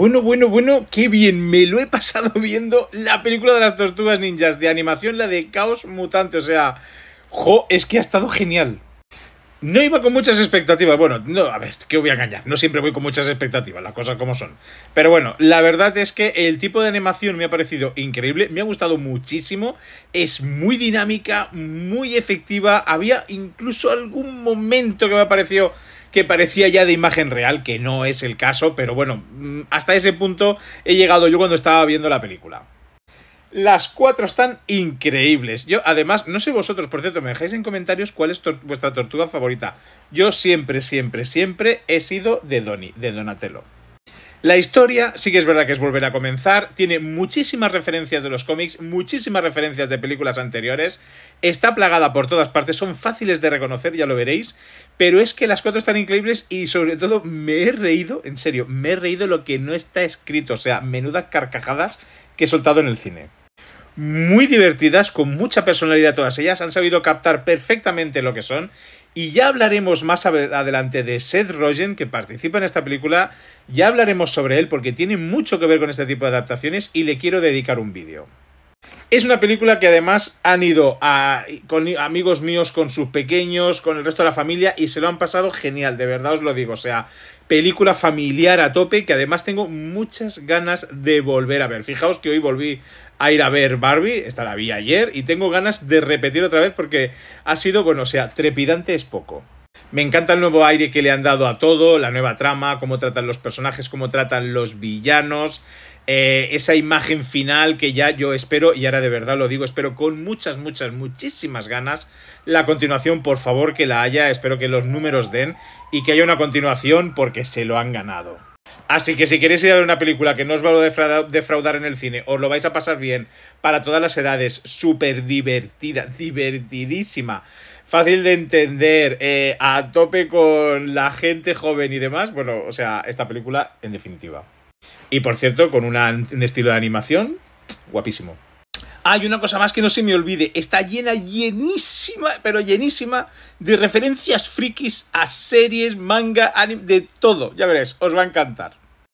Bueno, bueno, bueno, qué bien, me lo he pasado viendo la película de las tortugas ninjas de animación, la de Caos Mutante, o sea, jo, es que ha estado genial. No iba con muchas expectativas. Bueno, no, a ver, qué voy a engañar. No siempre voy con muchas expectativas, las cosas como son. Pero bueno, la verdad es que el tipo de animación me ha parecido increíble. Me ha gustado muchísimo. Es muy dinámica, muy efectiva. Había incluso algún momento que me pareció que parecía ya de imagen real, que no es el caso. Pero bueno, mm, hasta ese punto he llegado yo cuando estaba viendo la película. Las cuatro están increíbles. Yo, además, no sé vosotros, por cierto, me dejáis en comentarios cuál es vuestra tortuga favorita. Yo siempre, siempre, siempre he sido de Doni, de Donatello. La historia sí que es verdad que es volver a comenzar, tiene muchísimas referencias de los cómics, muchísimas referencias de películas anteriores, está plagada por todas partes, son fáciles de reconocer, ya lo veréis, pero es que las cuatro están increíbles y sobre todo me he reído, en serio, me he reído lo que no está escrito, o sea, menudas carcajadas que he soltado en el cine muy divertidas, con mucha personalidad todas ellas, han sabido captar perfectamente lo que son. Y ya hablaremos más adelante de Seth Rogen, que participa en esta película, ya hablaremos sobre él porque tiene mucho que ver con este tipo de adaptaciones y le quiero dedicar un vídeo. Es una película que además han ido a, con amigos míos, con sus pequeños, con el resto de la familia y se lo han pasado genial, de verdad os lo digo. O sea, película familiar a tope que además tengo muchas ganas de volver a ver. Fijaos que hoy volví a ir a ver Barbie, esta la vi ayer y tengo ganas de repetir otra vez porque ha sido, bueno, o sea, trepidante es poco. Me encanta el nuevo aire que le han dado a todo, la nueva trama, cómo tratan los personajes, cómo tratan los villanos, eh, esa imagen final que ya yo espero, y ahora de verdad lo digo, espero con muchas, muchas, muchísimas ganas la continuación, por favor que la haya, espero que los números den y que haya una continuación porque se lo han ganado. Así que si queréis ir a ver una película que no os va a defraudar en el cine, os lo vais a pasar bien para todas las edades, súper divertida, divertidísima, fácil de entender, eh, a tope con la gente joven y demás, bueno, o sea, esta película en definitiva. Y por cierto, con un estilo de animación guapísimo. Hay una cosa más que no se me olvide, está llena, llenísima, pero llenísima de referencias frikis a series, manga, anime, de todo. Ya veréis, os va a encantar.